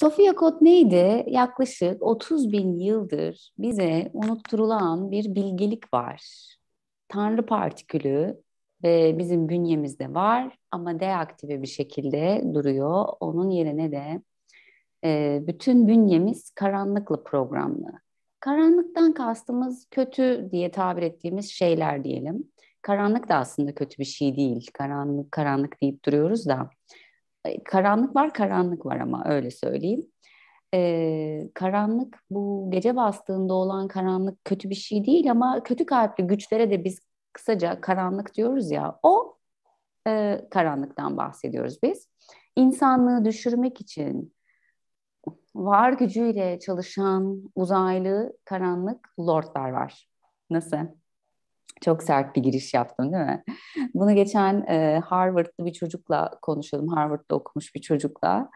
Sofia neydi? yaklaşık 30 bin yıldır bize unutturulan bir bilgelik var. Tanrı partikülü ve bizim bünyemizde var ama deaktive bir şekilde duruyor. Onun yerine de e, bütün bünyemiz karanlıkla programlı. Karanlıktan kastımız kötü diye tabir ettiğimiz şeyler diyelim. Karanlık da aslında kötü bir şey değil. Karanlık karanlık deyip duruyoruz da karanlık var karanlık var ama öyle söyleyeyim. Ee, karanlık bu gece bastığında olan karanlık kötü bir şey değil ama kötü kalpli güçlere de biz kısaca karanlık diyoruz ya o e, karanlıktan bahsediyoruz biz. İnsanlığı düşürmek için var gücüyle çalışan uzaylı karanlık lordlar var. Nasıl? Çok sert bir giriş yaptım değil mi? Bunu geçen e, Harvard'lı bir çocukla konuşalım. Harvard'da okumuş bir çocukla.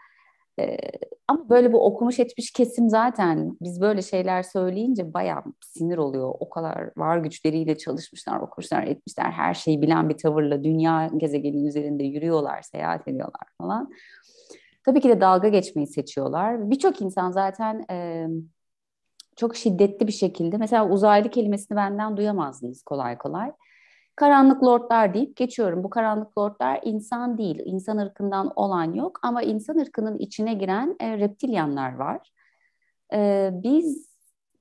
E, ama böyle bu okumuş etmiş kesim zaten biz böyle şeyler söyleyince bayağı sinir oluyor. O kadar var güçleriyle çalışmışlar, okumuşlar, etmişler. Her şeyi bilen bir tavırla dünya gezegenin üzerinde yürüyorlar, seyahat ediyorlar falan. Tabii ki de dalga geçmeyi seçiyorlar. Birçok insan zaten... E, çok şiddetli bir şekilde mesela uzaylı kelimesini benden duyamazdınız kolay kolay. Karanlık lordlar deyip geçiyorum. Bu karanlık lordlar insan değil, insan ırkından olan yok ama insan ırkının içine giren e, reptilyanlar var. E, biz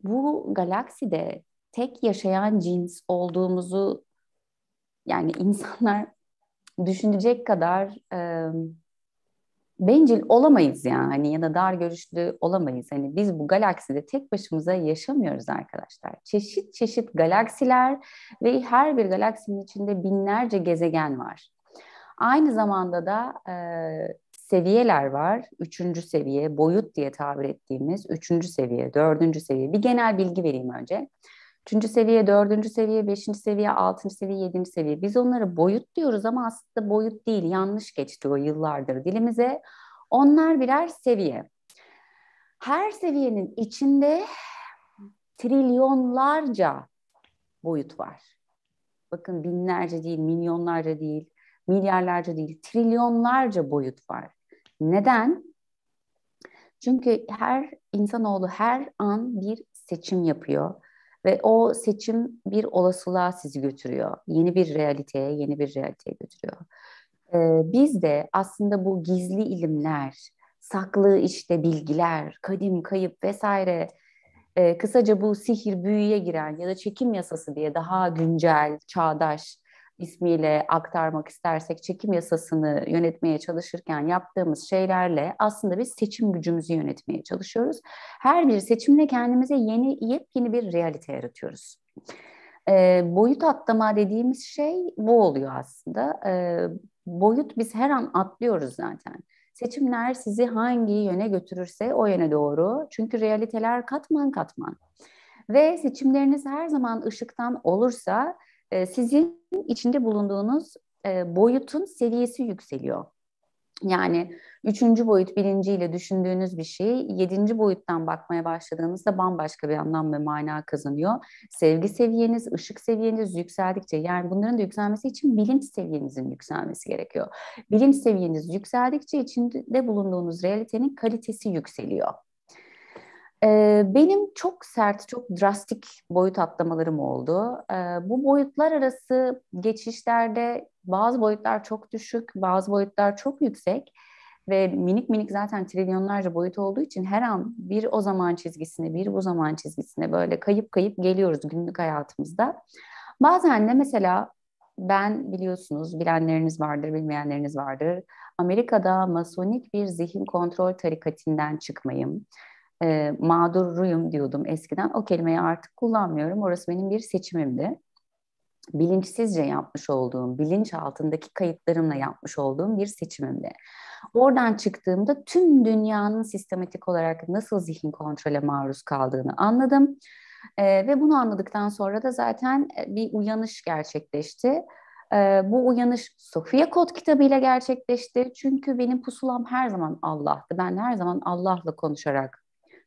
bu galakside tek yaşayan cins olduğumuzu yani insanlar düşünecek kadar e, bencil olamayız yani hani ya da dar görüşlü olamayız. Hani biz bu galakside tek başımıza yaşamıyoruz arkadaşlar. Çeşit çeşit galaksiler ve her bir galaksinin içinde binlerce gezegen var. Aynı zamanda da e, seviyeler var. Üçüncü seviye, boyut diye tabir ettiğimiz üçüncü seviye, dördüncü seviye. Bir genel bilgi vereyim önce. Üçüncü seviye, dördüncü seviye, beşinci seviye, altıncı seviye, yedinci seviye. Biz onlara boyut diyoruz ama aslında boyut değil. Yanlış geçti o yıllardır dilimize. Onlar birer seviye. Her seviyenin içinde trilyonlarca boyut var. Bakın binlerce değil, milyonlarca değil, milyarlarca değil, trilyonlarca boyut var. Neden? Çünkü her insanoğlu her an bir seçim yapıyor. Ve o seçim bir olasılığa sizi götürüyor. Yeni bir realiteye, yeni bir realiteye götürüyor. Ee, biz de aslında bu gizli ilimler, saklı işte bilgiler, kadim kayıp vesaire e, kısaca bu sihir büyüye giren ya da çekim yasası diye daha güncel, çağdaş ismiyle aktarmak istersek çekim yasasını yönetmeye çalışırken yaptığımız şeylerle aslında biz seçim gücümüzü yönetmeye çalışıyoruz. Her bir seçimle kendimize yeni yepyeni bir realite yaratıyoruz. E, boyut atlama dediğimiz şey bu oluyor aslında. E, boyut biz her an atlıyoruz zaten. Seçimler sizi hangi yöne götürürse o yöne doğru. Çünkü realiteler katman katman. Ve seçimleriniz her zaman ışıktan olursa ee, sizin içinde bulunduğunuz e, boyutun seviyesi yükseliyor. Yani üçüncü boyut bilinciyle düşündüğünüz bir şey, yedinci boyuttan bakmaya başladığınızda bambaşka bir anlam ve mana kazanıyor. Sevgi seviyeniz, ışık seviyeniz yükseldikçe, yani bunların da yükselmesi için bilinç seviyenizin yükselmesi gerekiyor. Bilinç seviyeniz yükseldikçe içinde bulunduğunuz realitenin kalitesi yükseliyor benim çok sert, çok drastik boyut atlamalarım oldu. bu boyutlar arası geçişlerde bazı boyutlar çok düşük, bazı boyutlar çok yüksek ve minik minik zaten trilyonlarca boyut olduğu için her an bir o zaman çizgisine, bir bu zaman çizgisine böyle kayıp kayıp geliyoruz günlük hayatımızda. Bazen de mesela ben biliyorsunuz bilenleriniz vardır, bilmeyenleriniz vardır. Amerika'da masonik bir zihin kontrol tarikatinden çıkmayım e, mağduruyum diyordum eskiden. O kelimeyi artık kullanmıyorum. Orası benim bir seçimimdi. Bilinçsizce yapmış olduğum, bilinç altındaki kayıtlarımla yapmış olduğum bir seçimimdi. Oradan çıktığımda tüm dünyanın sistematik olarak nasıl zihin kontrole maruz kaldığını anladım. E, ve bunu anladıktan sonra da zaten e, bir uyanış gerçekleşti. E, bu uyanış Sofia Kod kitabıyla gerçekleşti. Çünkü benim pusulam her zaman Allah'tı. Ben her zaman Allah'la konuşarak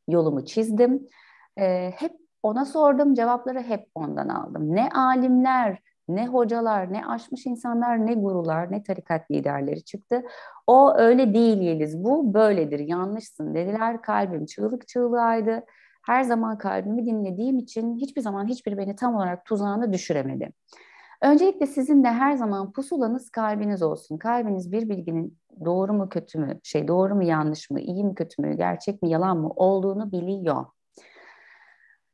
yolumu çizdim. E, hep ona sordum, cevapları hep ondan aldım. Ne alimler, ne hocalar, ne aşmış insanlar, ne gurular, ne tarikat liderleri çıktı. O öyle değil Yeliz, bu böyledir, yanlışsın dediler. Kalbim çığlık çığlığaydı. Her zaman kalbimi dinlediğim için hiçbir zaman hiçbir beni tam olarak tuzağına düşüremedi. Öncelikle sizin de her zaman pusulanız kalbiniz olsun. Kalbiniz bir bilginin doğru mu kötü mü, şey doğru mu yanlış mı, iyi mi kötü mü, gerçek mi yalan mı olduğunu biliyor.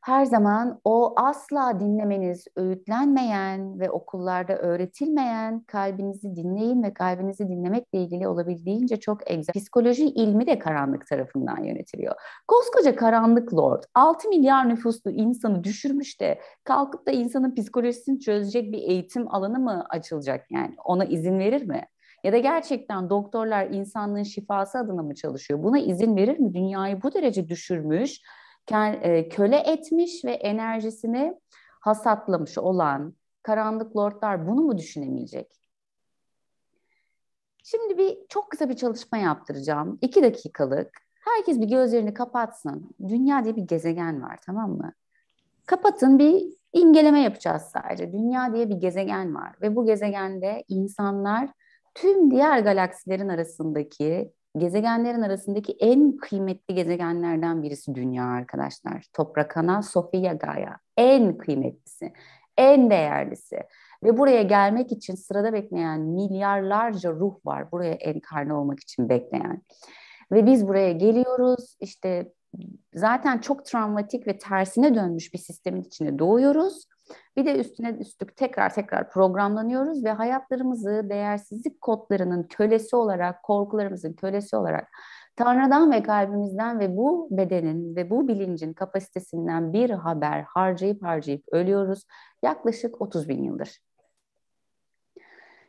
Her zaman o asla dinlemeniz öğütlenmeyen ve okullarda öğretilmeyen kalbinizi dinleyin ve kalbinizi dinlemekle ilgili olabildiğince çok egzersiz. Psikoloji ilmi de karanlık tarafından yönetiliyor. Koskoca karanlık lord 6 milyar nüfuslu insanı düşürmüş de kalkıp da insanın psikolojisini çözecek bir eğitim alanı mı açılacak yani ona izin verir mi? Ya da gerçekten doktorlar insanlığın şifası adına mı çalışıyor? Buna izin verir mi? Dünyayı bu derece düşürmüş, e, köle etmiş ve enerjisini hasatlamış olan karanlık lordlar bunu mu düşünemeyecek? Şimdi bir çok kısa bir çalışma yaptıracağım. iki dakikalık. Herkes bir gözlerini kapatsın. Dünya diye bir gezegen var tamam mı? Kapatın bir inceleme yapacağız sadece. Dünya diye bir gezegen var ve bu gezegende insanlar tüm diğer galaksilerin arasındaki gezegenlerin arasındaki en kıymetli gezegenlerden birisi dünya arkadaşlar. Toprak ana Sofia Gaia en kıymetlisi, en değerlisi. Ve buraya gelmek için sırada bekleyen milyarlarca ruh var. Buraya enkarne olmak için bekleyen. Ve biz buraya geliyoruz. İşte zaten çok travmatik ve tersine dönmüş bir sistemin içine doğuyoruz. Bir de üstüne üstlük tekrar tekrar programlanıyoruz ve hayatlarımızı değersizlik kodlarının kölesi olarak, korkularımızın kölesi olarak Tanrı'dan ve kalbimizden ve bu bedenin ve bu bilincin kapasitesinden bir haber harcayıp harcayıp ölüyoruz yaklaşık 30 bin yıldır.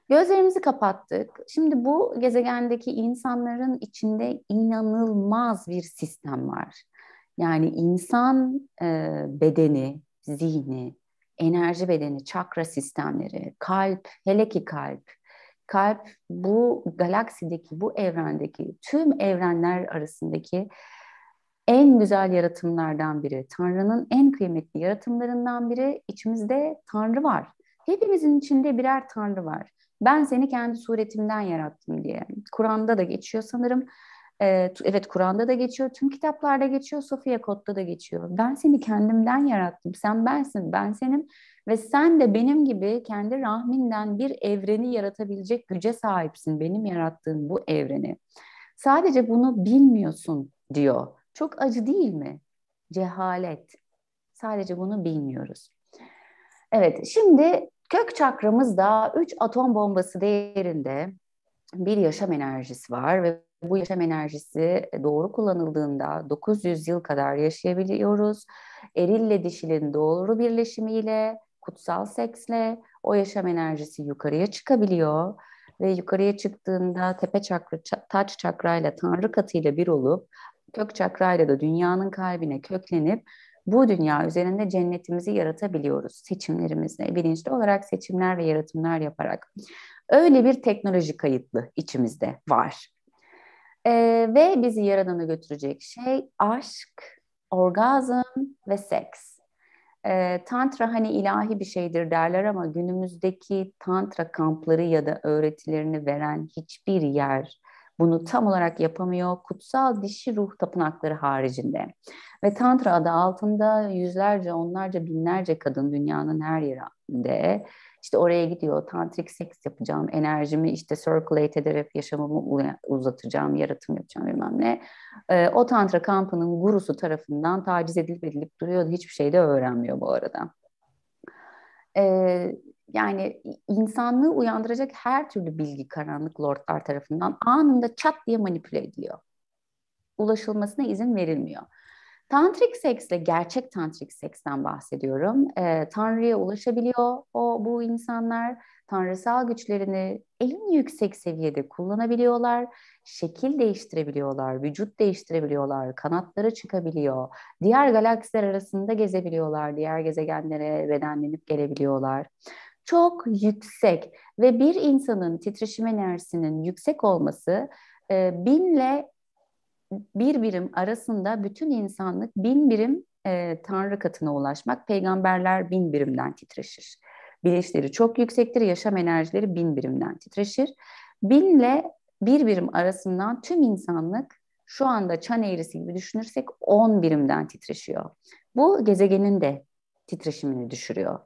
Gözlerimizi kapattık. Şimdi bu gezegendeki insanların içinde inanılmaz bir sistem var. Yani insan e, bedeni, zihni, enerji bedeni, çakra sistemleri, kalp, hele ki kalp. Kalp bu galaksideki, bu evrendeki, tüm evrenler arasındaki en güzel yaratımlardan biri. Tanrı'nın en kıymetli yaratımlarından biri. İçimizde Tanrı var. Hepimizin içinde birer Tanrı var. Ben seni kendi suretimden yarattım diye. Kur'an'da da geçiyor sanırım evet Kur'an'da da geçiyor, tüm kitaplarda geçiyor, Sofia Kod'da da geçiyor. Ben seni kendimden yarattım, sen bensin, ben senin ve sen de benim gibi kendi rahminden bir evreni yaratabilecek güce sahipsin benim yarattığım bu evreni. Sadece bunu bilmiyorsun diyor. Çok acı değil mi? Cehalet. Sadece bunu bilmiyoruz. Evet, şimdi kök çakramızda 3 atom bombası değerinde bir yaşam enerjisi var ve bu yaşam enerjisi e, doğru kullanıldığında 900 yıl kadar yaşayabiliyoruz. Erille dişilin doğru birleşimiyle, kutsal seksle o yaşam enerjisi yukarıya çıkabiliyor ve yukarıya çıktığında tepe çakra, taç çakrayla, tanrı katıyla bir olup kök çakrayla da dünyanın kalbine köklenip bu dünya üzerinde cennetimizi yaratabiliyoruz seçimlerimizle, bilinçli olarak seçimler ve yaratımlar yaparak. Öyle bir teknoloji kayıtlı içimizde var. E, ve bizi yaradana götürecek şey aşk, orgazm ve seks. E, tantra hani ilahi bir şeydir derler ama günümüzdeki tantra kampları ya da öğretilerini veren hiçbir yer bunu tam olarak yapamıyor. Kutsal dişi ruh tapınakları haricinde. Ve tantra adı altında yüzlerce, onlarca, binlerce kadın dünyanın her yerinde işte oraya gidiyor, tantrik seks yapacağım, enerjimi işte circulate ederek yaşamımı uzatacağım, yaratım yapacağım bilmem ne. E, o tantra kampının gurusu tarafından taciz edilip edilip duruyordu. Hiçbir şey de öğrenmiyor bu arada. E, yani insanlığı uyandıracak her türlü bilgi karanlık lordlar tarafından anında çat diye manipüle ediliyor. Ulaşılmasına izin verilmiyor. Tantrik seksle, gerçek tantrik seksten bahsediyorum. E, Tanrı'ya ulaşabiliyor o bu insanlar. Tanrısal güçlerini en yüksek seviyede kullanabiliyorlar. Şekil değiştirebiliyorlar, vücut değiştirebiliyorlar, kanatları çıkabiliyor. Diğer galaksiler arasında gezebiliyorlar, diğer gezegenlere bedenlenip gelebiliyorlar çok yüksek ve bir insanın titreşim enerjisinin yüksek olması e, binle bir birim arasında bütün insanlık bin birim e, Tanrı katına ulaşmak. Peygamberler bin birimden titreşir. Bilinçleri çok yüksektir, yaşam enerjileri bin birimden titreşir. Binle bir birim arasından tüm insanlık şu anda çan eğrisi gibi düşünürsek on birimden titreşiyor. Bu gezegenin de titreşimini düşürüyor.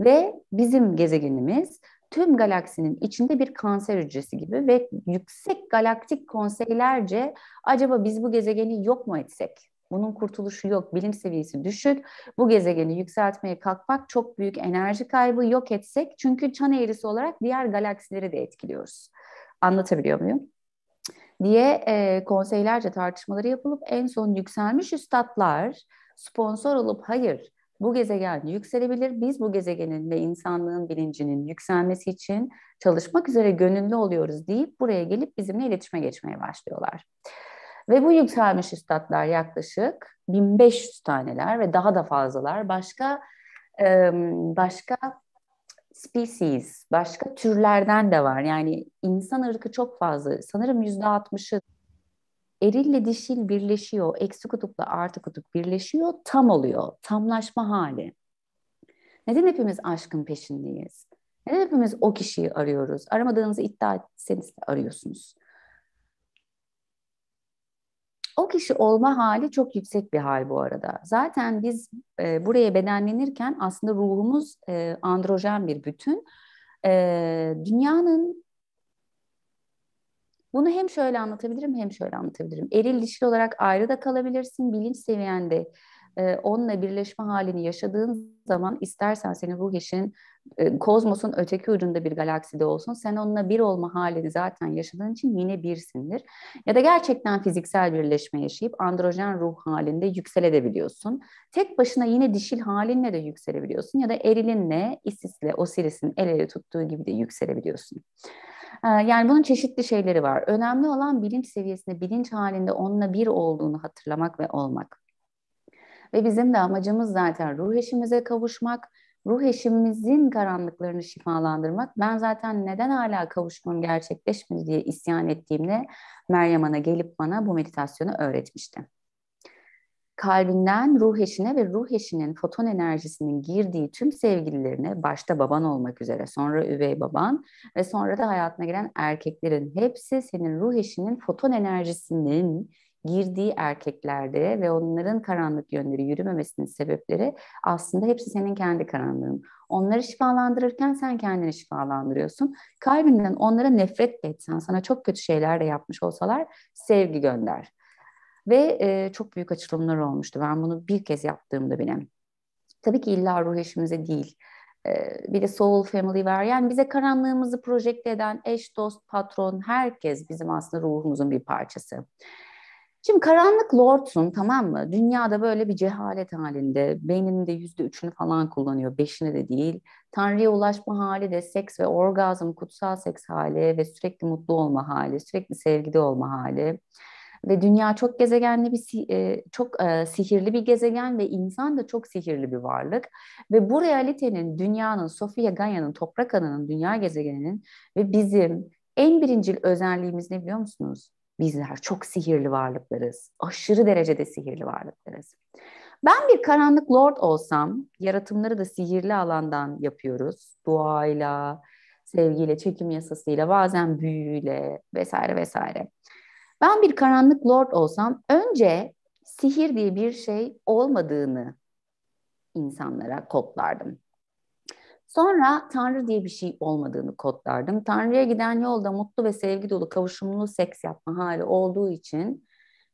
Ve bizim gezegenimiz tüm galaksinin içinde bir kanser hücresi gibi ve yüksek galaktik konseylerce acaba biz bu gezegeni yok mu etsek? Bunun kurtuluşu yok, bilim seviyesi düşük. Bu gezegeni yükseltmeye kalkmak çok büyük enerji kaybı yok etsek. Çünkü çan eğrisi olarak diğer galaksileri de etkiliyoruz. Anlatabiliyor muyum? diye e, konseylerce tartışmaları yapılıp en son yükselmiş üstadlar sponsor olup hayır bu gezegen yükselebilir. Biz bu gezegenin ve insanlığın bilincinin yükselmesi için çalışmak üzere gönüllü oluyoruz deyip buraya gelip bizimle iletişime geçmeye başlıyorlar. Ve bu yükselmiş üstadlar yaklaşık 1500 taneler ve daha da fazlalar başka başka species, başka türlerden de var. Yani insan ırkı çok fazla. Sanırım %60'ı erille dişil birleşiyor, eksi kutupla artı kutup birleşiyor, tam oluyor, tamlaşma hali. Neden hepimiz aşkın peşindeyiz? Neden hepimiz o kişiyi arıyoruz? Aramadığınızı iddia etseniz de arıyorsunuz. O kişi olma hali çok yüksek bir hal bu arada. Zaten biz e, buraya bedenlenirken aslında ruhumuz e, androjen bir bütün. E, dünyanın bunu hem şöyle anlatabilirim hem şöyle anlatabilirim. Eril dişil olarak ayrı da kalabilirsin. Bilinç seviyende e, onunla birleşme halini yaşadığın zaman istersen senin ruh eşin e, kozmosun öteki ucunda bir galakside olsun. Sen onunla bir olma halini zaten yaşadığın için yine birsindir. Ya da gerçekten fiziksel birleşme yaşayıp androjen ruh halinde yükselebiliyorsun. Tek başına yine dişil halinle de yükselebiliyorsun. Ya da erilinle, isisle, osirisin el ele tuttuğu gibi de yükselebiliyorsun. Ee, yani bunun çeşitli şeyleri var. Önemli olan bilinç seviyesinde, bilinç halinde onunla bir olduğunu hatırlamak ve olmak. Ve bizim de amacımız zaten ruh eşimize kavuşmak, ruh eşimizin karanlıklarını şifalandırmak. Ben zaten neden hala kavuşmam gerçekleşmedi diye isyan ettiğimde Meryem Ana gelip bana bu meditasyonu öğretmişti kalbinden ruh eşine ve ruh eşinin foton enerjisinin girdiği tüm sevgililerine başta baban olmak üzere sonra üvey baban ve sonra da hayatına giren erkeklerin hepsi senin ruh eşinin foton enerjisinin girdiği erkeklerde ve onların karanlık yönleri yürümemesinin sebepleri aslında hepsi senin kendi karanlığın. Onları şifalandırırken sen kendini şifalandırıyorsun. Kalbinden onlara nefret etsen, sana çok kötü şeyler de yapmış olsalar sevgi gönder. Ve e, çok büyük açılımlar olmuştu. Ben bunu bir kez yaptığımda bile. Tabii ki illa ruh eşimize değil. E, bir de soul family var. Yani bize karanlığımızı projekte eden eş, dost, patron, herkes bizim aslında ruhumuzun bir parçası. Şimdi karanlık lordsun tamam mı? Dünyada böyle bir cehalet halinde. Beyninde yüzde üçünü falan kullanıyor. Beşini de değil. Tanrı'ya ulaşma hali de seks ve orgazm, kutsal seks hali ve sürekli mutlu olma hali, sürekli sevgide olma hali ve dünya çok gezegenli bir e, çok e, sihirli bir gezegen ve insan da çok sihirli bir varlık ve bu realitenin dünyanın Sofia Ganya'nın toprak ananın dünya gezegeninin ve bizim en birincil özelliğimiz ne biliyor musunuz? Bizler çok sihirli varlıklarız. Aşırı derecede sihirli varlıklarız. Ben bir karanlık lord olsam, yaratımları da sihirli alandan yapıyoruz. Duayla, sevgiyle, çekim yasasıyla, bazen büyüyle vesaire vesaire. Ben bir karanlık lord olsam önce sihir diye bir şey olmadığını insanlara kodlardım. Sonra Tanrı diye bir şey olmadığını kodlardım. Tanrı'ya giden yolda mutlu ve sevgi dolu kavuşumlu seks yapma hali olduğu için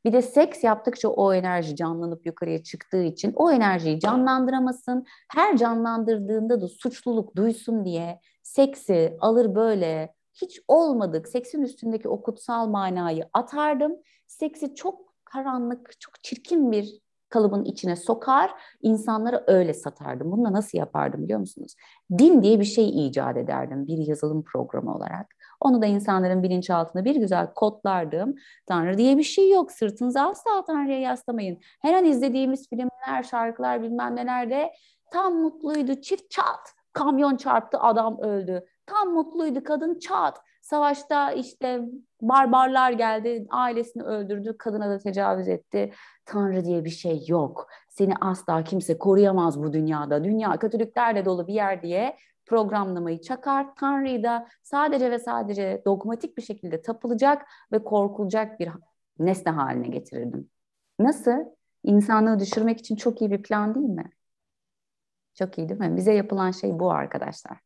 bir de seks yaptıkça o enerji canlanıp yukarıya çıktığı için o enerjiyi canlandıramasın. Her canlandırdığında da suçluluk duysun diye seksi alır böyle hiç olmadık seksin üstündeki o kutsal manayı atardım. Seksi çok karanlık, çok çirkin bir kalıbın içine sokar, insanlara öyle satardım. Bunu da nasıl yapardım biliyor musunuz? Din diye bir şey icat ederdim bir yazılım programı olarak. Onu da insanların bilinçaltına bir güzel kodlardım. Tanrı diye bir şey yok. Sırtınızı asla Tanrı'ya yaslamayın. Her an izlediğimiz filmler, şarkılar bilmem neler de tam mutluydu. Çift çat kamyon çarptı adam öldü. Tam mutluydu kadın çat. Savaşta işte barbarlar geldi, ailesini öldürdü, kadına da tecavüz etti. Tanrı diye bir şey yok. Seni asla kimse koruyamaz bu dünyada. Dünya kötülüklerle dolu bir yer diye programlamayı çakar. Tanrı'yı da sadece ve sadece dogmatik bir şekilde tapılacak ve korkulacak bir nesne haline getirirdim. Nasıl? insanlığı düşürmek için çok iyi bir plan değil mi? Çok iyi değil mi? Bize yapılan şey bu arkadaşlar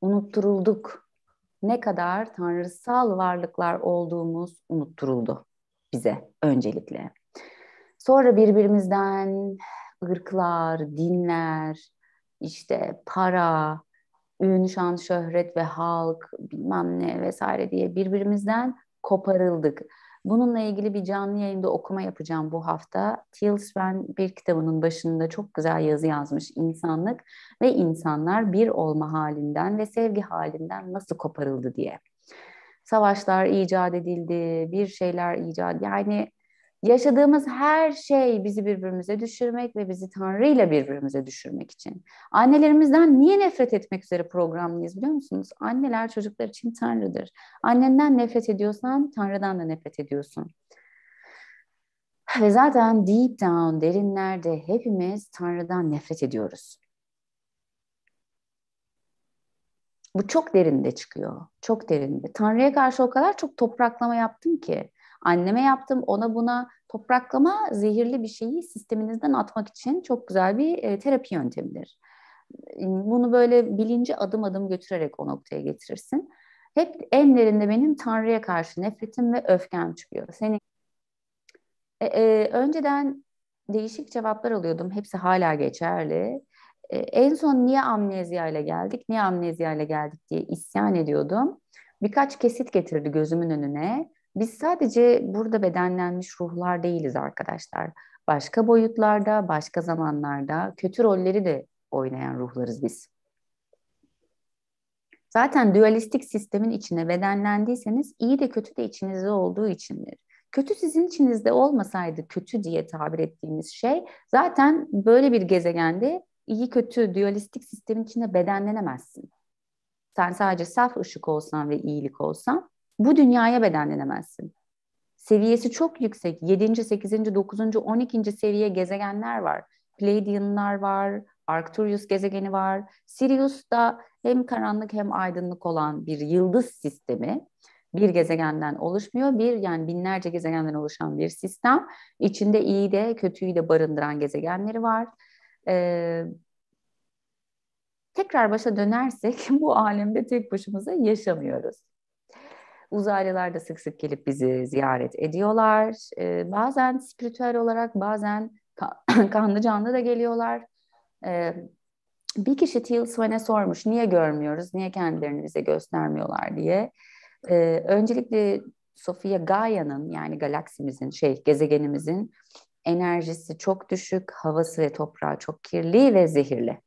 unutturulduk. Ne kadar tanrısal varlıklar olduğumuz unutturuldu bize öncelikle. Sonra birbirimizden ırklar, dinler, işte para, ün, şan, şöhret ve halk bilmem ne vesaire diye birbirimizden koparıldık Bununla ilgili bir canlı yayında okuma yapacağım bu hafta. Till Sven bir kitabının başında çok güzel yazı yazmış. İnsanlık ve insanlar bir olma halinden ve sevgi halinden nasıl koparıldı diye. Savaşlar icat edildi, bir şeyler icat. Yani Yaşadığımız her şey bizi birbirimize düşürmek ve bizi Tanrı ile birbirimize düşürmek için. Annelerimizden niye nefret etmek üzere programlıyız biliyor musunuz? Anneler çocuklar için Tanrı'dır. Annenden nefret ediyorsan Tanrı'dan da nefret ediyorsun. Ve zaten deep down derinlerde hepimiz Tanrı'dan nefret ediyoruz. Bu çok derinde çıkıyor. Çok derinde. Tanrı'ya karşı o kadar çok topraklama yaptım ki anneme yaptım, ona buna topraklama zehirli bir şeyi sisteminizden atmak için çok güzel bir e, terapi yöntemidir. Bunu böyle bilinci adım adım götürerek o noktaya getirirsin. Hep enlerinde benim Tanrı'ya karşı nefretim ve öfkem çıkıyor. Senin e, e, önceden değişik cevaplar alıyordum. Hepsi hala geçerli. E, en son niye amnezya ile geldik, niye amnezya ile geldik diye isyan ediyordum. Birkaç kesit getirdi gözümün önüne. Biz sadece burada bedenlenmiş ruhlar değiliz arkadaşlar. Başka boyutlarda, başka zamanlarda kötü rolleri de oynayan ruhlarız biz. Zaten dualistik sistemin içine bedenlendiyseniz iyi de kötü de içinizde olduğu içindir. Kötü sizin içinizde olmasaydı kötü diye tabir ettiğimiz şey zaten böyle bir gezegende iyi kötü dualistik sistemin içine bedenlenemezsin. Sen sadece saf ışık olsan ve iyilik olsan bu dünyaya bedenlenemezsin. Seviyesi çok yüksek. 7. 8. 9. 12. seviye gezegenler var. Pleiadianlar var, Arcturus gezegeni var. Sirius da hem karanlık hem aydınlık olan bir yıldız sistemi. Bir gezegenden oluşmuyor. Bir yani binlerce gezegenden oluşan bir sistem. İçinde iyi de kötüyü de barındıran gezegenleri var. Ee, tekrar başa dönersek bu alemde tek başımıza yaşamıyoruz. Uzaylılar da sık sık gelip bizi ziyaret ediyorlar. E, bazen spiritüel olarak bazen kan, kanlı canlı da geliyorlar. E, bir kişi Till Swan'e sormuş niye görmüyoruz, niye kendilerini bize göstermiyorlar diye. E, öncelikle Sofia Gaia'nın yani galaksimizin, şey gezegenimizin enerjisi çok düşük, havası ve toprağı çok kirli ve zehirli.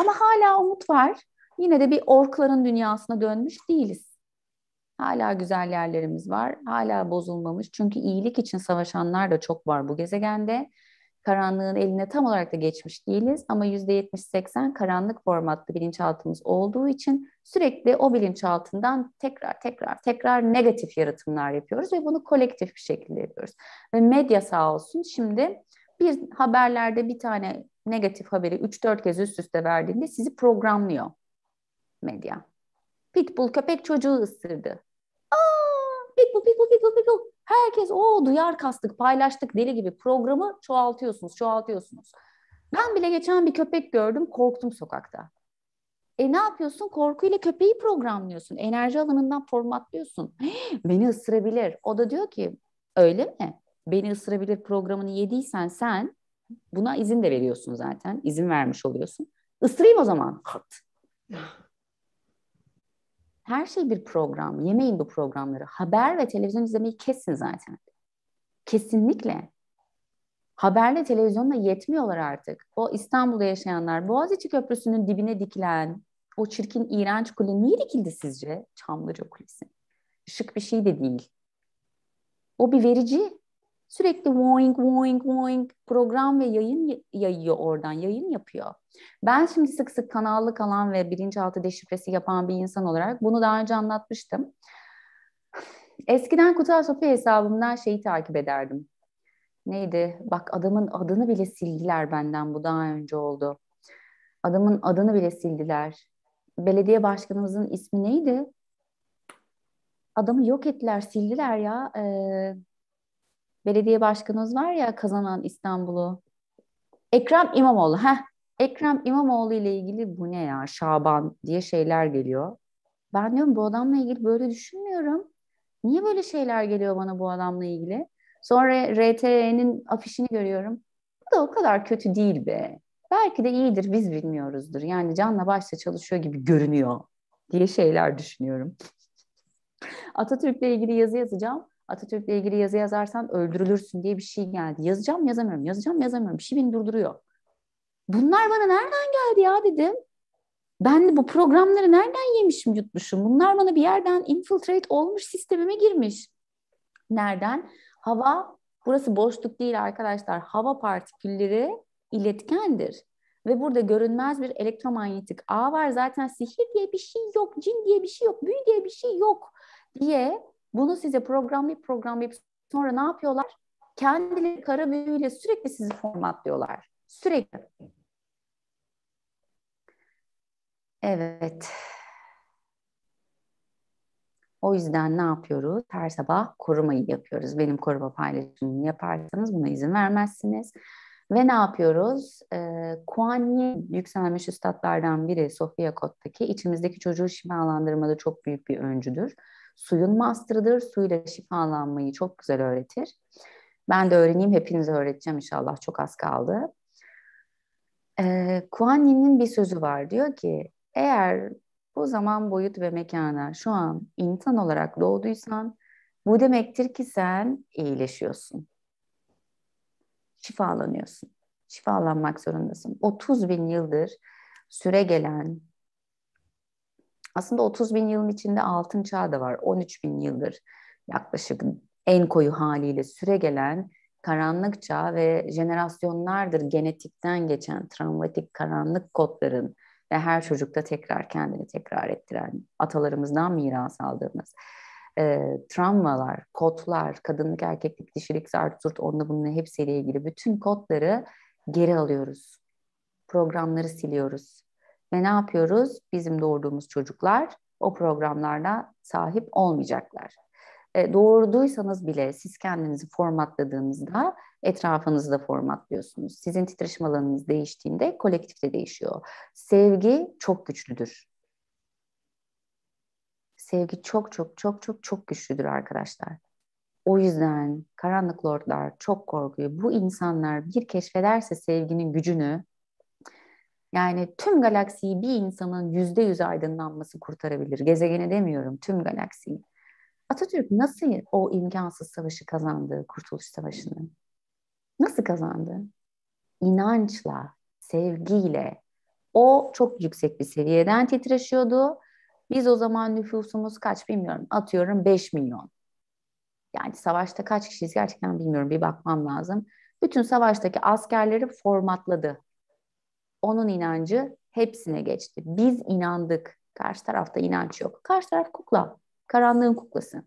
Ama hala umut var yine de bir orkların dünyasına dönmüş değiliz. Hala güzel yerlerimiz var. Hala bozulmamış. Çünkü iyilik için savaşanlar da çok var bu gezegende. Karanlığın eline tam olarak da geçmiş değiliz ama %70-80 karanlık formatlı bilinçaltımız olduğu için sürekli o bilinçaltından tekrar tekrar tekrar negatif yaratımlar yapıyoruz ve bunu kolektif bir şekilde yapıyoruz. Ve medya sağ olsun şimdi bir haberlerde bir tane negatif haberi 3-4 kez üst üste verdiğinde sizi programlıyor medya. Pitbull köpek çocuğu ısırdı. Aa, pitbull, pitbull, pitbull, pitbull. Herkes o duyar kastık, paylaştık deli gibi programı çoğaltıyorsunuz, çoğaltıyorsunuz. Ben bile geçen bir köpek gördüm, korktum sokakta. E ne yapıyorsun? Korkuyla köpeği programlıyorsun. Enerji alanından formatlıyorsun. Hii, beni ısırabilir. O da diyor ki öyle mi? Beni ısırabilir programını yediysen sen buna izin de veriyorsun zaten. İzin vermiş oluyorsun. Isırayım o zaman. Her şey bir program. Yemeyin bu programları. Haber ve televizyon izlemeyi kesin zaten. Kesinlikle. Haberle televizyonla yetmiyorlar artık. O İstanbul'da yaşayanlar Boğaziçi Köprüsü'nün dibine dikilen o çirkin iğrenç kule niye dikildi sizce? Çamlıca Kulesi. Şık bir şey de değil. O bir verici. Sürekli boing boing boing program ve yayın yayıyor oradan, yayın yapıyor. Ben şimdi sık sık kanallı kalan ve bilinçaltı deşifresi yapan bir insan olarak bunu daha önce anlatmıştım. Eskiden Kutu Sofya hesabımdan şeyi takip ederdim. Neydi? Bak adamın adını bile sildiler benden bu daha önce oldu. Adamın adını bile sildiler. Belediye başkanımızın ismi neydi? Adamı yok ettiler, sildiler ya. Ee, belediye başkanımız var ya kazanan İstanbul'u. Ekrem İmamoğlu. Heh. Ekrem İmamoğlu ile ilgili bu ne ya Şaban diye şeyler geliyor. Ben diyorum bu adamla ilgili böyle düşünmüyorum. Niye böyle şeyler geliyor bana bu adamla ilgili? Sonra RT'nin afişini görüyorum. Bu da o kadar kötü değil be. Belki de iyidir biz bilmiyoruzdur. Yani canla başla çalışıyor gibi görünüyor diye şeyler düşünüyorum. Atatürk'le ilgili yazı yazacağım. Atatürk'le ilgili yazı yazarsan öldürülürsün diye bir şey geldi. Yazacağım yazamıyorum, yazacağım yazamıyorum. Bir şey beni durduruyor. Bunlar bana nereden geldi ya dedim. Ben de bu programları nereden yemişim yutmuşum? Bunlar bana bir yerden infiltrate olmuş sistemime girmiş. Nereden? Hava, burası boşluk değil arkadaşlar. Hava partikülleri iletkendir. Ve burada görünmez bir elektromanyetik ağ var. Zaten sihir diye bir şey yok, cin diye bir şey yok, büyü diye bir şey yok diye bunu size programlayıp programlayıp sonra ne yapıyorlar? Kendileri kara büyüyle sürekli sizi formatlıyorlar. Sürekli. Evet. O yüzden ne yapıyoruz? Her sabah korumayı yapıyoruz. Benim koruma paylaşımını yaparsanız buna izin vermezsiniz. Ve ne yapıyoruz? Ee, Kuan Yin yükselmiş üstadlardan biri Sofia Kot'taki içimizdeki çocuğu şifalandırmada çok büyük bir öncüdür. Suyun master'ıdır. Suyla şifalanmayı çok güzel öğretir. Ben de öğreneyim, hepinize öğreteceğim inşallah. Çok az kaldı. Ee, Kuan Yin'in bir sözü var. Diyor ki, eğer bu zaman boyut ve mekana şu an insan olarak doğduysan, bu demektir ki sen iyileşiyorsun. Şifalanıyorsun. Şifalanmak zorundasın. 30 bin yıldır süre gelen aslında 30 bin yılın içinde altın çağı da var. 13 bin yıldır yaklaşık en koyu haliyle süre gelen karanlık çağ ve jenerasyonlardır genetikten geçen travmatik karanlık kodların ve her çocukta tekrar kendini tekrar ettiren, atalarımızdan miras aldığımız e, travmalar, kodlar, kadınlık, erkeklik, dişilik, zart zurt, onunla bununla hepsiyle ilgili bütün kodları geri alıyoruz. Programları siliyoruz. Ve ne yapıyoruz? Bizim doğurduğumuz çocuklar o programlarda sahip olmayacaklar. E, doğurduysanız bile siz kendinizi formatladığınızda etrafınızı da formatlıyorsunuz. Sizin titreşim alanınız değiştiğinde kolektif de değişiyor. Sevgi çok güçlüdür. Sevgi çok çok çok çok çok güçlüdür arkadaşlar. O yüzden karanlık lordlar çok korkuyor. Bu insanlar bir keşfederse sevginin gücünü yani tüm galaksiyi bir insanın yüzde yüz aydınlanması kurtarabilir. Gezegene demiyorum, tüm galaksiyi. Atatürk nasıl o imkansız savaşı kazandı, Kurtuluş Savaşı'nı? Nasıl kazandı? İnançla, sevgiyle. O çok yüksek bir seviyeden titreşiyordu. Biz o zaman nüfusumuz kaç bilmiyorum. Atıyorum 5 milyon. Yani savaşta kaç kişiyiz gerçekten bilmiyorum. Bir bakmam lazım. Bütün savaştaki askerleri formatladı onun inancı hepsine geçti. Biz inandık. Karşı tarafta inanç yok. Karşı taraf kukla. Karanlığın kuklası.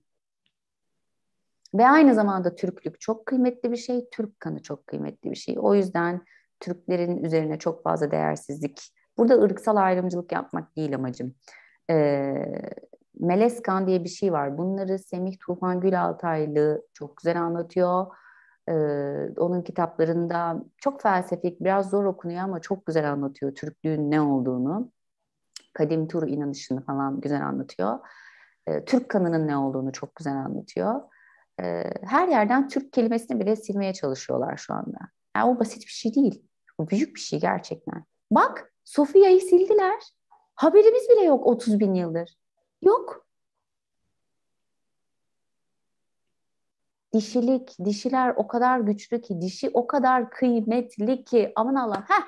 Ve aynı zamanda Türklük çok kıymetli bir şey. Türk kanı çok kıymetli bir şey. O yüzden Türklerin üzerine çok fazla değersizlik. Burada ırksal ayrımcılık yapmak değil amacım. Ee, Meleskan diye bir şey var. Bunları Semih Tufan Gülaltaylı çok güzel anlatıyor. Ee, onun kitaplarında çok felsefik, biraz zor okunuyor ama çok güzel anlatıyor Türklüğün ne olduğunu. Kadim Tur inanışını falan güzel anlatıyor. Ee, Türk kanının ne olduğunu çok güzel anlatıyor. Ee, her yerden Türk kelimesini bile silmeye çalışıyorlar şu anda. Yani o basit bir şey değil. O büyük bir şey gerçekten. Bak Sofya'yı sildiler. Haberimiz bile yok 30 bin yıldır. Yok. dişilik, dişiler o kadar güçlü ki, dişi o kadar kıymetli ki aman Allah. Heh,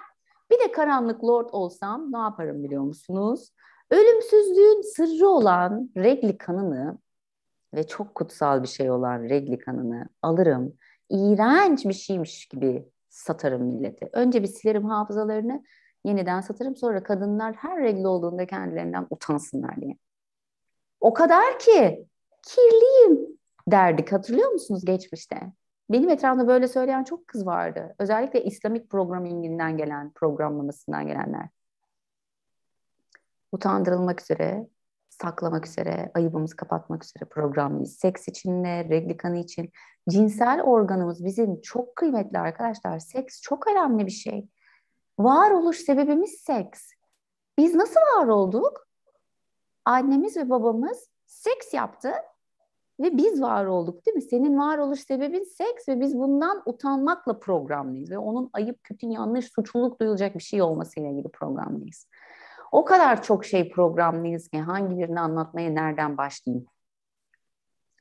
bir de karanlık lord olsam ne yaparım biliyor musunuz? Ölümsüzlüğün sırrı olan regli kanını ve çok kutsal bir şey olan regli kanını alırım. İğrenç bir şeymiş gibi satarım millete. Önce bir silerim hafızalarını, yeniden satarım. Sonra kadınlar her regli olduğunda kendilerinden utansınlar diye. O kadar ki kirliyim, derdik. Hatırlıyor musunuz geçmişte? Benim etrafımda böyle söyleyen çok kız vardı. Özellikle İslamik programminginden gelen, programlamasından gelenler. Utandırılmak üzere, saklamak üzere, ayıbımızı kapatmak üzere programlıyız. Seks için ne, regl için. Cinsel organımız bizim çok kıymetli arkadaşlar. Seks çok önemli bir şey. Varoluş sebebimiz seks. Biz nasıl var olduk? Annemiz ve babamız seks yaptı ve biz var olduk değil mi? Senin varoluş sebebin seks ve biz bundan utanmakla programlıyız ve onun ayıp, kötü, yanlış, suçluluk duyulacak bir şey olmasıyla ilgili programlıyız. O kadar çok şey programlıyız ki hangi birini anlatmaya nereden başlayayım?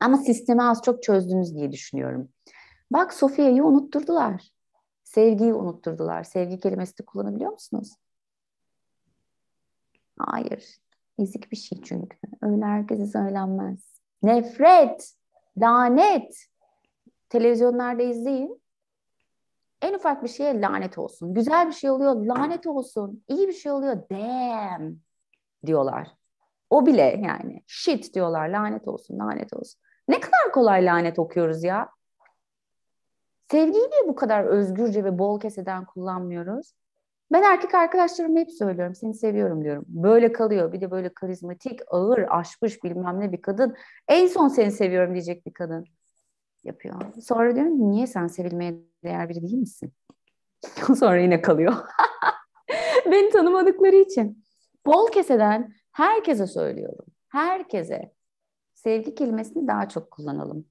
Ama sistemi az çok çözdünüz diye düşünüyorum. Bak Sofia'yı unutturdular. Sevgiyi unutturdular. Sevgi kelimesi de kullanabiliyor musunuz? Hayır. Ezik bir şey çünkü. Öyle herkese söylenmez nefret, lanet. Televizyonlarda izleyin. En ufak bir şeye lanet olsun. Güzel bir şey oluyor, lanet olsun. İyi bir şey oluyor, damn diyorlar. O bile yani shit diyorlar, lanet olsun, lanet olsun. Ne kadar kolay lanet okuyoruz ya. Sevgiyi niye bu kadar özgürce ve bol keseden kullanmıyoruz? Ben erkek arkadaşlarıma hep söylüyorum seni seviyorum diyorum. Böyle kalıyor bir de böyle karizmatik ağır aşmış bilmem ne bir kadın. En son seni seviyorum diyecek bir kadın yapıyor. Sonra diyorum niye sen sevilmeye değer biri değil misin? Sonra yine kalıyor. Beni tanımadıkları için. Bol keseden herkese söylüyorum. Herkese. Sevgi kelimesini daha çok kullanalım.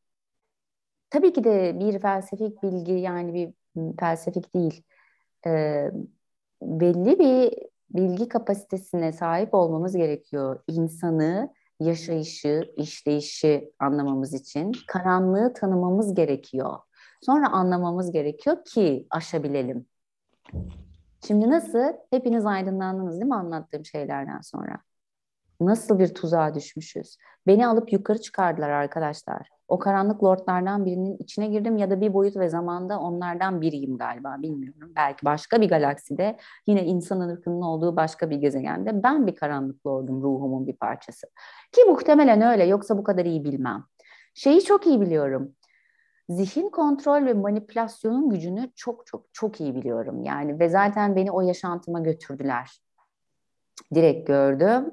Tabii ki de bir felsefik bilgi yani bir ıı, felsefik değil. Ee, belli bir bilgi kapasitesine sahip olmamız gerekiyor. İnsanı, yaşayışı, işleyişi anlamamız için karanlığı tanımamız gerekiyor. Sonra anlamamız gerekiyor ki aşabilelim. Şimdi nasıl? Hepiniz aydınlandınız değil mi anlattığım şeylerden sonra? Nasıl bir tuzağa düşmüşüz? Beni alıp yukarı çıkardılar arkadaşlar o karanlık lordlardan birinin içine girdim ya da bir boyut ve zamanda onlardan biriyim galiba bilmiyorum. Belki başka bir galakside yine insanın ırkının olduğu başka bir gezegende ben bir karanlık lordum ruhumun bir parçası. Ki muhtemelen öyle yoksa bu kadar iyi bilmem. Şeyi çok iyi biliyorum zihin kontrol ve manipülasyonun gücünü çok çok çok iyi biliyorum. Yani ve zaten beni o yaşantıma götürdüler. Direkt gördüm.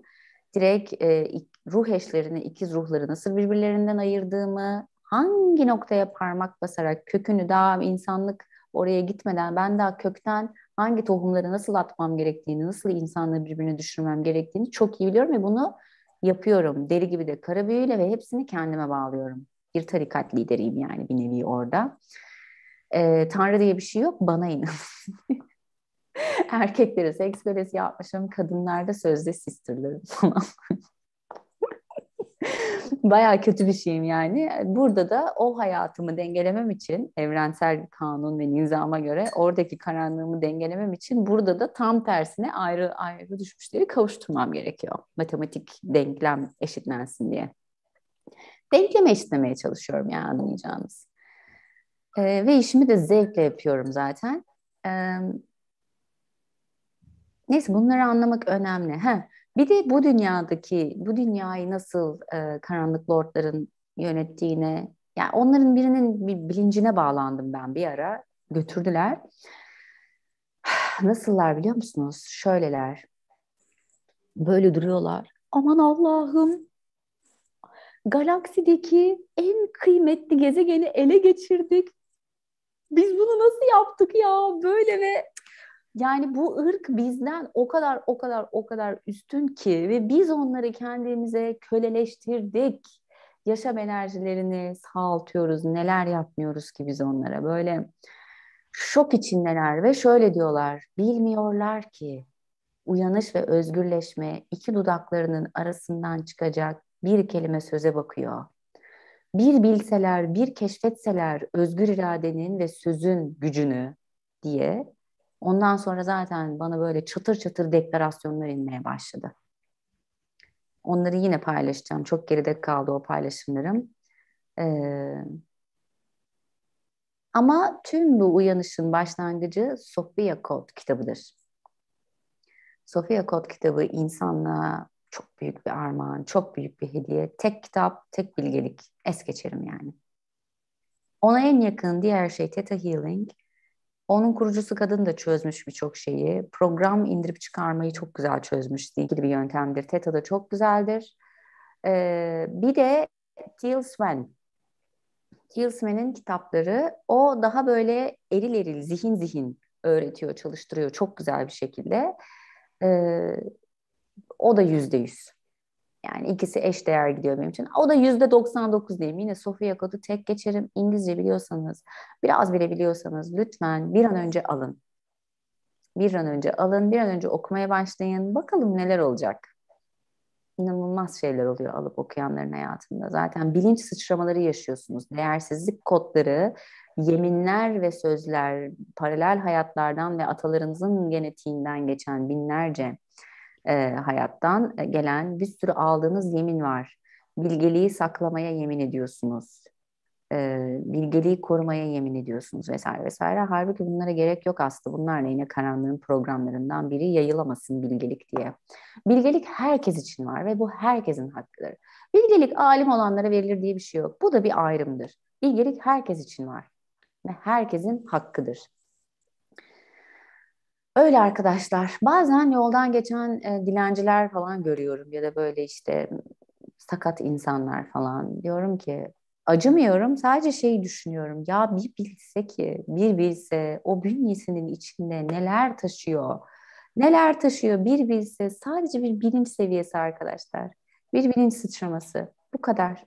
Direkt e, ruh eşlerini, ikiz ruhları nasıl birbirlerinden ayırdığımı, hangi noktaya parmak basarak kökünü daha insanlık oraya gitmeden ben daha kökten hangi tohumları nasıl atmam gerektiğini, nasıl insanları birbirine düşürmem gerektiğini çok iyi biliyorum ve bunu yapıyorum. Deri gibi de kara büyüyle ve hepsini kendime bağlıyorum. Bir tarikat lideriyim yani bir nevi orada. Ee, Tanrı diye bir şey yok, bana inanın. Erkeklere seks göresi yapmışım, kadınlarda sözde sisterlerim falan. Baya kötü bir şeyim yani. Burada da o hayatımı dengelemem için evrensel kanun ve nizama göre oradaki karanlığımı dengelemem için burada da tam tersine ayrı ayrı düşmüşleri kavuşturmam gerekiyor. Matematik denklem eşitlensin diye. Denkleme eşitlemeye çalışıyorum yani anlayacağınız. Ee, ve işimi de zevkle yapıyorum zaten. Ee, neyse bunları anlamak önemli. Heh. Bir de bu dünyadaki, bu dünyayı nasıl e, karanlık lordların yönettiğine, yani onların birinin bir bilincine bağlandım ben bir ara. Götürdüler. Nasıllar biliyor musunuz? Şöyleler. Böyle duruyorlar. Aman Allah'ım galaksideki en kıymetli gezegeni ele geçirdik. Biz bunu nasıl yaptık ya? Böyle ve yani bu ırk bizden o kadar o kadar o kadar üstün ki ve biz onları kendimize köleleştirdik. Yaşam enerjilerini sağaltıyoruz, neler yapmıyoruz ki biz onlara. Böyle şok içindeler ve şöyle diyorlar, bilmiyorlar ki uyanış ve özgürleşme iki dudaklarının arasından çıkacak bir kelime söze bakıyor. Bir bilseler, bir keşfetseler özgür iradenin ve sözün gücünü diye Ondan sonra zaten bana böyle çatır çatır deklarasyonlar inmeye başladı. Onları yine paylaşacağım. Çok geride kaldı o paylaşımlarım. Ee, ama tüm bu uyanışın başlangıcı Sophia Kod kitabıdır. Sophia Kod kitabı insanlığa çok büyük bir armağan, çok büyük bir hediye. Tek kitap, tek bilgelik. Es geçerim yani. Ona en yakın diğer şey Theta Healing. Onun kurucusu kadın da çözmüş birçok şeyi. Program indirip çıkarmayı çok güzel çözmüş. İlgili bir yöntemdir. Theta da çok güzeldir. Ee, bir de Thiel Swen. Thiel Swen'in kitapları o daha böyle eril eril, zihin zihin öğretiyor, çalıştırıyor çok güzel bir şekilde. Ee, o da yüzde yüz. Yani ikisi eş değer gidiyor benim için. O da yüzde 99 diyeyim. Yine Sofya kodu tek geçerim. İngilizce biliyorsanız, biraz bile biliyorsanız lütfen bir an önce alın. Bir an önce alın, bir an önce okumaya başlayın. Bakalım neler olacak. İnanılmaz şeyler oluyor alıp okuyanların hayatında. Zaten bilinç sıçramaları yaşıyorsunuz. Değersizlik kodları, yeminler ve sözler, paralel hayatlardan ve atalarınızın genetiğinden geçen binlerce e, hayattan e, gelen bir sürü aldığınız yemin var. Bilgeliği saklamaya yemin ediyorsunuz. E, bilgeliği korumaya yemin ediyorsunuz vesaire vesaire. Halbuki bunlara gerek yok aslında. Bunlar da yine karanlığın programlarından biri yayılamasın bilgelik diye. Bilgelik herkes için var ve bu herkesin hakkıdır. Bilgelik alim olanlara verilir diye bir şey yok. Bu da bir ayrımdır. Bilgelik herkes için var ve herkesin hakkıdır. Öyle arkadaşlar. Bazen yoldan geçen e, dilenciler falan görüyorum ya da böyle işte sakat insanlar falan. Diyorum ki acımıyorum. Sadece şeyi düşünüyorum. Ya bir bilse ki, bir bilse o bünyesinin içinde neler taşıyor. Neler taşıyor bir bilse sadece bir bilinç seviyesi arkadaşlar. Bir bilinç sıçraması. Bu kadar.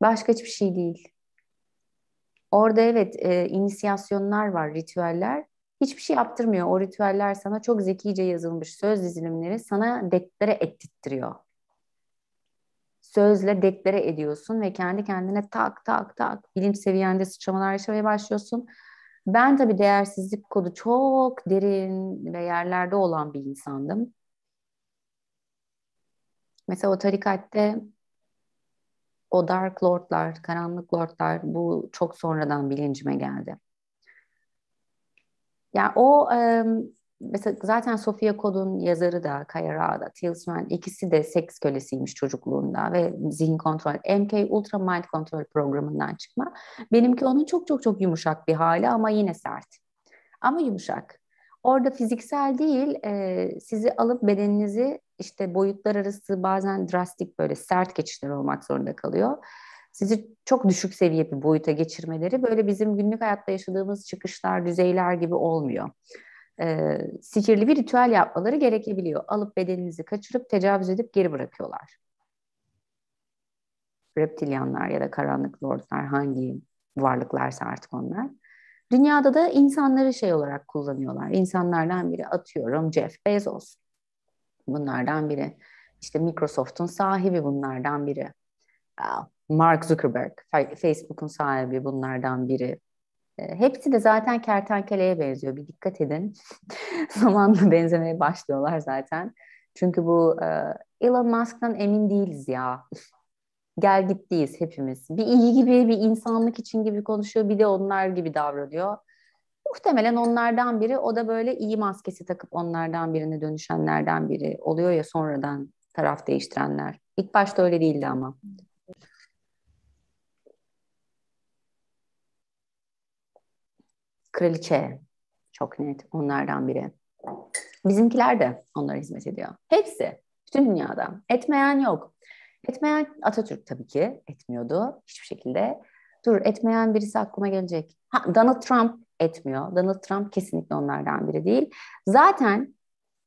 Başka hiçbir şey değil. Orada evet e, inisiyasyonlar var, ritüeller hiçbir şey yaptırmıyor. O ritüeller sana çok zekice yazılmış söz dizilimleri sana deklere ettirtiyor. Sözle deklere ediyorsun ve kendi kendine tak tak tak bilinç seviyende sıçramalar yaşamaya başlıyorsun. Ben tabii değersizlik kodu çok derin ve yerlerde olan bir insandım. Mesela o tarikatte o Dark Lord'lar, Karanlık Lord'lar bu çok sonradan bilincime geldi. Yani o e, mesela zaten Sofia Kod'un yazarı da Kaya Ra da Tilsman ikisi de seks kölesiymiş çocukluğunda ve zihin kontrol MK Ultra Mind Control programından çıkma. Benimki onun çok çok çok yumuşak bir hali ama yine sert. Ama yumuşak. Orada fiziksel değil, e, sizi alıp bedeninizi işte boyutlar arası bazen drastik böyle sert geçişler olmak zorunda kalıyor sizi çok düşük seviye bir boyuta geçirmeleri böyle bizim günlük hayatta yaşadığımız çıkışlar, düzeyler gibi olmuyor. E, sihirli bir ritüel yapmaları gerekebiliyor. Alıp bedeninizi kaçırıp tecavüz edip geri bırakıyorlar. Reptilyanlar ya da karanlık lordlar hangi varlıklarsa artık onlar. Dünyada da insanları şey olarak kullanıyorlar. İnsanlardan biri atıyorum Jeff Bezos. Bunlardan biri. işte Microsoft'un sahibi bunlardan biri. Mark Zuckerberg, Facebook'un sahibi bunlardan biri. E, hepsi de zaten kertenkeleye benziyor. Bir dikkat edin. Zamanla benzemeye başlıyorlar zaten. Çünkü bu e, Elon Musk'tan emin değiliz ya. Gel gittiyiz hepimiz. Bir iyi gibi, bir insanlık için gibi konuşuyor. Bir de onlar gibi davranıyor. Muhtemelen onlardan biri. O da böyle iyi maskesi takıp onlardan birine dönüşenlerden biri. Oluyor ya sonradan taraf değiştirenler. İlk başta öyle değildi ama. Kraliçe çok net onlardan biri. Bizimkiler de onlara hizmet ediyor. Hepsi. Bütün dünyada. Etmeyen yok. Etmeyen Atatürk tabii ki etmiyordu hiçbir şekilde. Dur etmeyen birisi aklıma gelecek. Ha, Donald Trump etmiyor. Donald Trump kesinlikle onlardan biri değil. Zaten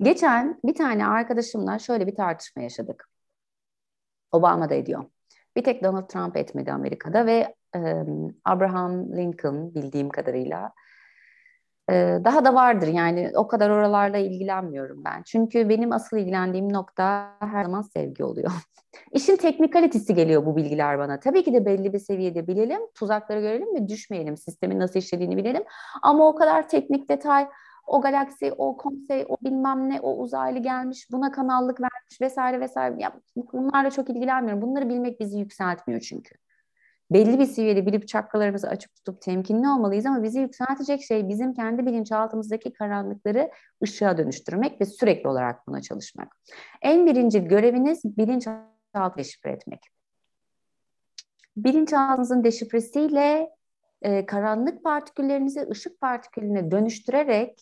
geçen bir tane arkadaşımla şöyle bir tartışma yaşadık. Obama da ediyor. Bir tek Donald Trump etmedi Amerika'da ve e, Abraham Lincoln bildiğim kadarıyla daha da vardır yani o kadar oralarla ilgilenmiyorum ben. Çünkü benim asıl ilgilendiğim nokta her zaman sevgi oluyor. İşin teknikalitesi geliyor bu bilgiler bana. Tabii ki de belli bir seviyede bilelim, tuzakları görelim ve düşmeyelim, sistemin nasıl işlediğini bilelim. Ama o kadar teknik detay, o galaksi, o konsey, o bilmem ne, o uzaylı gelmiş, buna kanallık vermiş vesaire vesaire. Ya bunlarla çok ilgilenmiyorum. Bunları bilmek bizi yükseltmiyor çünkü belli bir seviyede bilip çakralarımızı açık tutup temkinli olmalıyız ama bizi yükseltecek şey bizim kendi bilinçaltımızdaki karanlıkları ışığa dönüştürmek ve sürekli olarak buna çalışmak. En birinci göreviniz bilinçaltı deşifre etmek. Bilinçaltınızın deşifresiyle e, karanlık partiküllerinizi ışık partikülüne dönüştürerek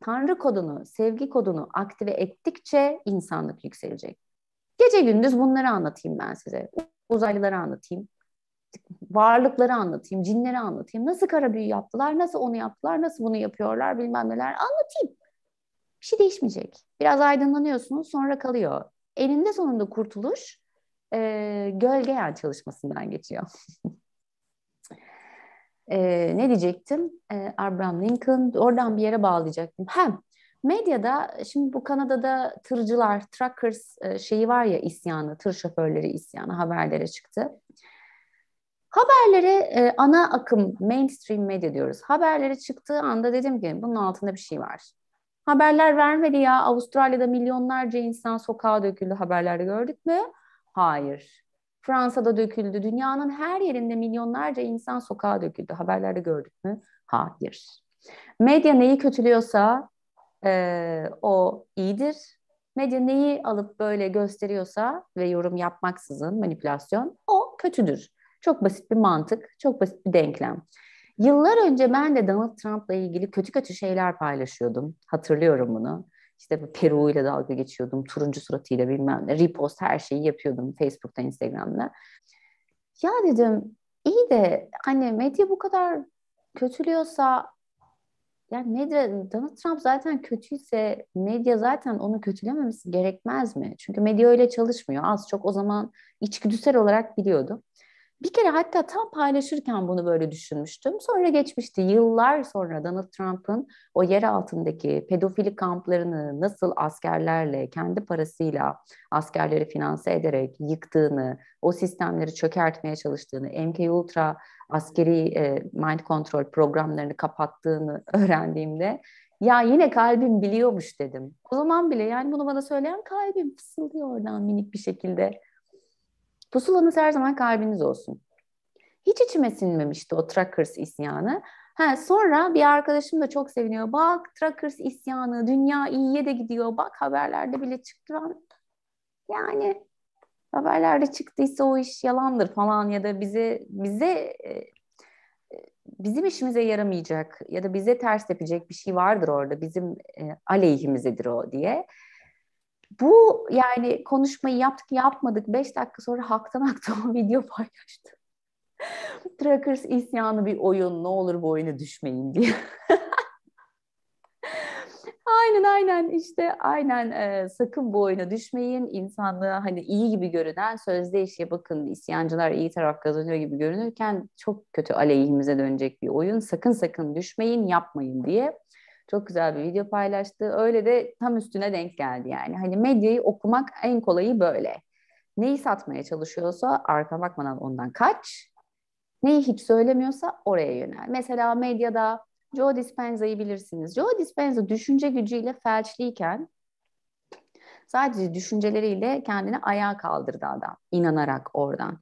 tanrı kodunu, sevgi kodunu aktive ettikçe insanlık yükselecek. Gece gündüz bunları anlatayım ben size. Uzaylıları anlatayım, varlıkları anlatayım, cinleri anlatayım. Nasıl kara büyü yaptılar, nasıl onu yaptılar, nasıl bunu yapıyorlar bilmem neler anlatayım. Bir şey değişmeyecek. Biraz aydınlanıyorsunuz sonra kalıyor. Elinde sonunda kurtuluş e, gölge yer çalışmasından geçiyor. e, ne diyecektim? E, Abraham Lincoln oradan bir yere bağlayacaktım. Hem medyada şimdi bu Kanada'da tırcılar, truckers e, şeyi var ya isyanı, tır şoförleri isyanı haberlere çıktı. Haberlere e, ana akım, mainstream medya diyoruz. Haberlere çıktığı anda dedim ki bunun altında bir şey var. Haberler vermedi ya Avustralya'da milyonlarca insan sokağa döküldü haberlerde gördük mü? Hayır. Fransa'da döküldü. Dünyanın her yerinde milyonlarca insan sokağa döküldü. Haberlerde gördük mü? Hayır. Medya neyi kötülüyorsa e, o iyidir. Medya neyi alıp böyle gösteriyorsa ve yorum yapmaksızın manipülasyon o kötüdür. Çok basit bir mantık, çok basit bir denklem. Yıllar önce ben de Donald Trump'la ilgili kötü kötü şeyler paylaşıyordum. Hatırlıyorum bunu. İşte Peru ile dalga geçiyordum, turuncu suratıyla bilmem ne, repost her şeyi yapıyordum Facebook'ta, Instagram'da. Ya dedim iyi de hani medya bu kadar kötülüyorsa yani medya Donald Trump zaten kötüyse medya zaten onu kötülememesi gerekmez mi? Çünkü medya öyle çalışmıyor. Az çok o zaman içgüdüsel olarak biliyordum. Bir kere hatta tam paylaşırken bunu böyle düşünmüştüm. Sonra geçmişti. Yıllar sonra Donald Trump'ın o yer altındaki pedofili kamplarını nasıl askerlerle, kendi parasıyla askerleri finanse ederek yıktığını, o sistemleri çökertmeye çalıştığını, MK Ultra askeri e, mind control programlarını kapattığını öğrendiğimde ya yine kalbim biliyormuş dedim. O zaman bile yani bunu bana söyleyen kalbim fısıldıyor oradan minik bir şekilde. Pusulanız her zaman kalbiniz olsun. Hiç içime sinmemişti o Truckers isyanı. Ha, sonra bir arkadaşım da çok seviniyor. Bak Truckers isyanı, dünya iyiye de gidiyor. Bak haberlerde bile çıktı. yani haberlerde çıktıysa o iş yalandır falan ya da bize bize e, e, bizim işimize yaramayacak ya da bize ters tepecek bir şey vardır orada. Bizim e, aleyhimizedir o diye bu yani konuşmayı yaptık yapmadık. Beş dakika sonra haktan haktan video paylaştı. Trackers isyanı bir oyun. Ne olur bu oyuna düşmeyin diye. aynen aynen işte aynen e, sakın bu oyuna düşmeyin. İnsanlığa hani iyi gibi görünen sözde işe bakın isyancılar iyi taraf kazanıyor gibi görünürken çok kötü aleyhimize dönecek bir oyun. Sakın sakın düşmeyin yapmayın diye çok güzel bir video paylaştı. Öyle de tam üstüne denk geldi yani. Hani medyayı okumak en kolayı böyle. Neyi satmaya çalışıyorsa arka bakmadan ondan kaç. Neyi hiç söylemiyorsa oraya yönel. Mesela medyada Joe Dispenza'yı bilirsiniz. Joe Dispenza düşünce gücüyle felçliyken sadece düşünceleriyle kendini ayağa kaldırdı adam. inanarak oradan.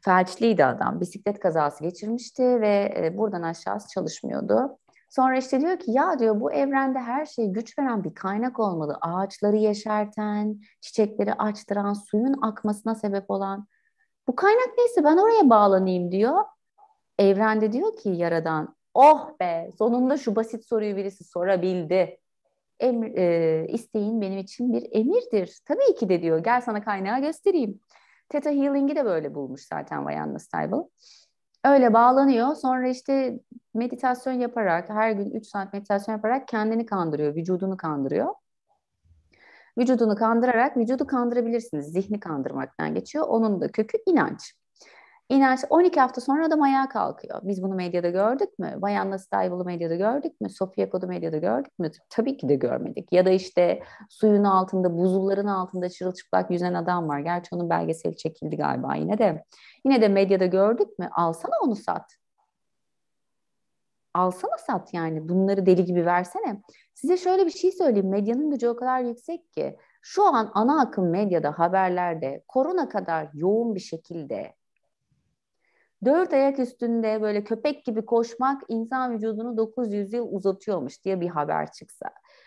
Felçliydi adam. Bisiklet kazası geçirmişti ve e, buradan aşağısı çalışmıyordu. Sonra işte diyor ki ya diyor bu evrende her şeye güç veren bir kaynak olmalı. Ağaçları yeşerten, çiçekleri açtıran, suyun akmasına sebep olan. Bu kaynak neyse ben oraya bağlanayım diyor. Evrende diyor ki yaradan oh be sonunda şu basit soruyu birisi sorabildi. Emir, e, isteğin benim için bir emirdir. Tabii ki de diyor gel sana kaynağı göstereyim. Theta Healing'i de böyle bulmuş zaten Vayanna Stable öyle bağlanıyor. Sonra işte meditasyon yaparak, her gün 3 saat meditasyon yaparak kendini kandırıyor, vücudunu kandırıyor. Vücudunu kandırarak, vücudu kandırabilirsiniz. Zihni kandırmaktan geçiyor. Onun da kökü inanç. İnanç 12 hafta sonra adam ayağa kalkıyor. Biz bunu medyada gördük mü? Bayanla Staybul'u medyada gördük mü? Sofia Kod'u medyada gördük mü? Tabii ki de görmedik. Ya da işte suyun altında, buzulların altında çırılçıplak yüzen adam var. Gerçi onun belgeseli çekildi galiba yine de. Yine de medyada gördük mü? Alsana onu sat. Alsana sat yani. Bunları deli gibi versene. Size şöyle bir şey söyleyeyim. Medyanın gücü o kadar yüksek ki. Şu an ana akım medyada, haberlerde korona kadar yoğun bir şekilde dört ayak üstünde böyle köpek gibi koşmak insan vücudunu 900 yıl uzatıyormuş diye bir haber çıksa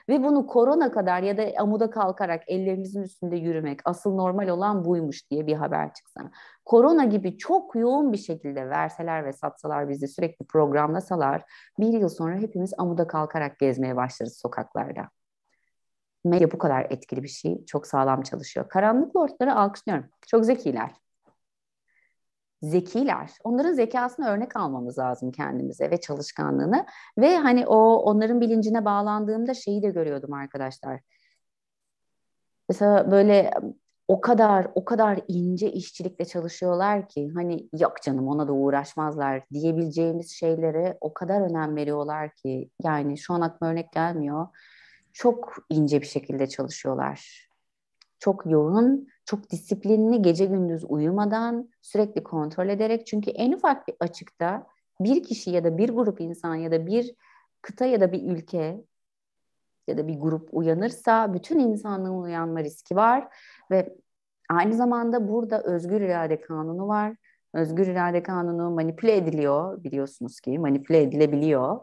ve bunu korona kadar ya da amuda kalkarak ellerimizin üstünde yürümek asıl normal olan buymuş diye bir haber çıksa. Korona gibi çok yoğun bir şekilde verseler ve satsalar bizi sürekli programlasalar bir yıl sonra hepimiz amuda kalkarak gezmeye başlarız sokaklarda. Medya bu kadar etkili bir şey. Çok sağlam çalışıyor. Karanlık lordları alkışlıyorum. Çok zekiler zekiler. Onların zekasını örnek almamız lazım kendimize ve çalışkanlığını. Ve hani o onların bilincine bağlandığımda şeyi de görüyordum arkadaşlar. Mesela böyle o kadar o kadar ince işçilikle çalışıyorlar ki hani yok canım ona da uğraşmazlar diyebileceğimiz şeylere o kadar önem veriyorlar ki yani şu an aklıma örnek gelmiyor. Çok ince bir şekilde çalışıyorlar çok yoğun, çok disiplinli, gece gündüz uyumadan sürekli kontrol ederek çünkü en ufak bir açıkta bir kişi ya da bir grup insan ya da bir kıta ya da bir ülke ya da bir grup uyanırsa bütün insanlığın uyanma riski var ve aynı zamanda burada özgür irade kanunu var. Özgür irade kanunu manipüle ediliyor biliyorsunuz ki manipüle edilebiliyor.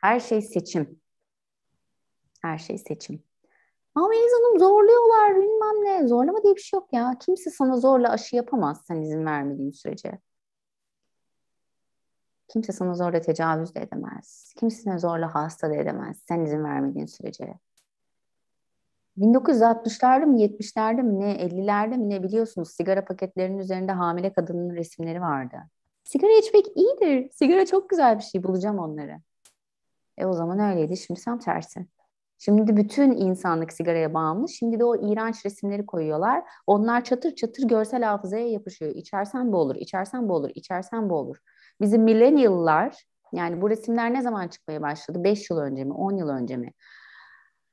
Her şey seçim. Her şey seçim. Ama Melis Hanım zorluyorlar bilmem ne. Zorlama diye bir şey yok ya. Kimse sana zorla aşı yapamaz sen izin vermediğin sürece. Kimse sana zorla tecavüz de edemez. Kimse zorla hasta da edemez sen izin vermediğin sürece. 1960'larda mı 70'lerde mi ne 50'lerde mi ne biliyorsunuz sigara paketlerinin üzerinde hamile kadının resimleri vardı. Sigara içmek iyidir. Sigara çok güzel bir şey. Bulacağım onları. E o zaman öyleydi. Şimdi tam tersi. Şimdi bütün insanlık sigaraya bağımlı. Şimdi de o iğrenç resimleri koyuyorlar. Onlar çatır çatır görsel hafızaya yapışıyor. İçersen bu olur, içersen bu olur, içersen bu olur. Bizim millennial'lar yani bu resimler ne zaman çıkmaya başladı? 5 yıl önce mi, 10 yıl önce mi?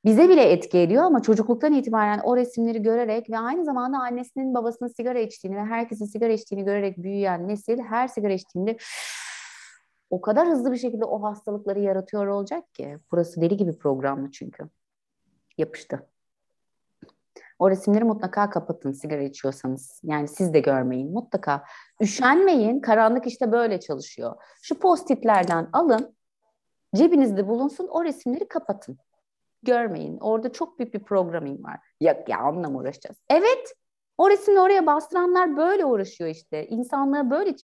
Bize bile etki ediyor ama çocukluktan itibaren o resimleri görerek ve aynı zamanda annesinin babasının sigara içtiğini ve herkesin sigara içtiğini görerek büyüyen nesil her sigara içtiğinde o kadar hızlı bir şekilde o hastalıkları yaratıyor olacak ki. Burası deli gibi programlı çünkü. Yapıştı. O resimleri mutlaka kapatın sigara içiyorsanız. Yani siz de görmeyin mutlaka. Üşenmeyin. Karanlık işte böyle çalışıyor. Şu postitlerden alın. Cebinizde bulunsun. O resimleri kapatın. Görmeyin. Orada çok büyük bir programming var. Yok ya onunla mı uğraşacağız? Evet. O resimle oraya bastıranlar böyle uğraşıyor işte. İnsanlığa böyle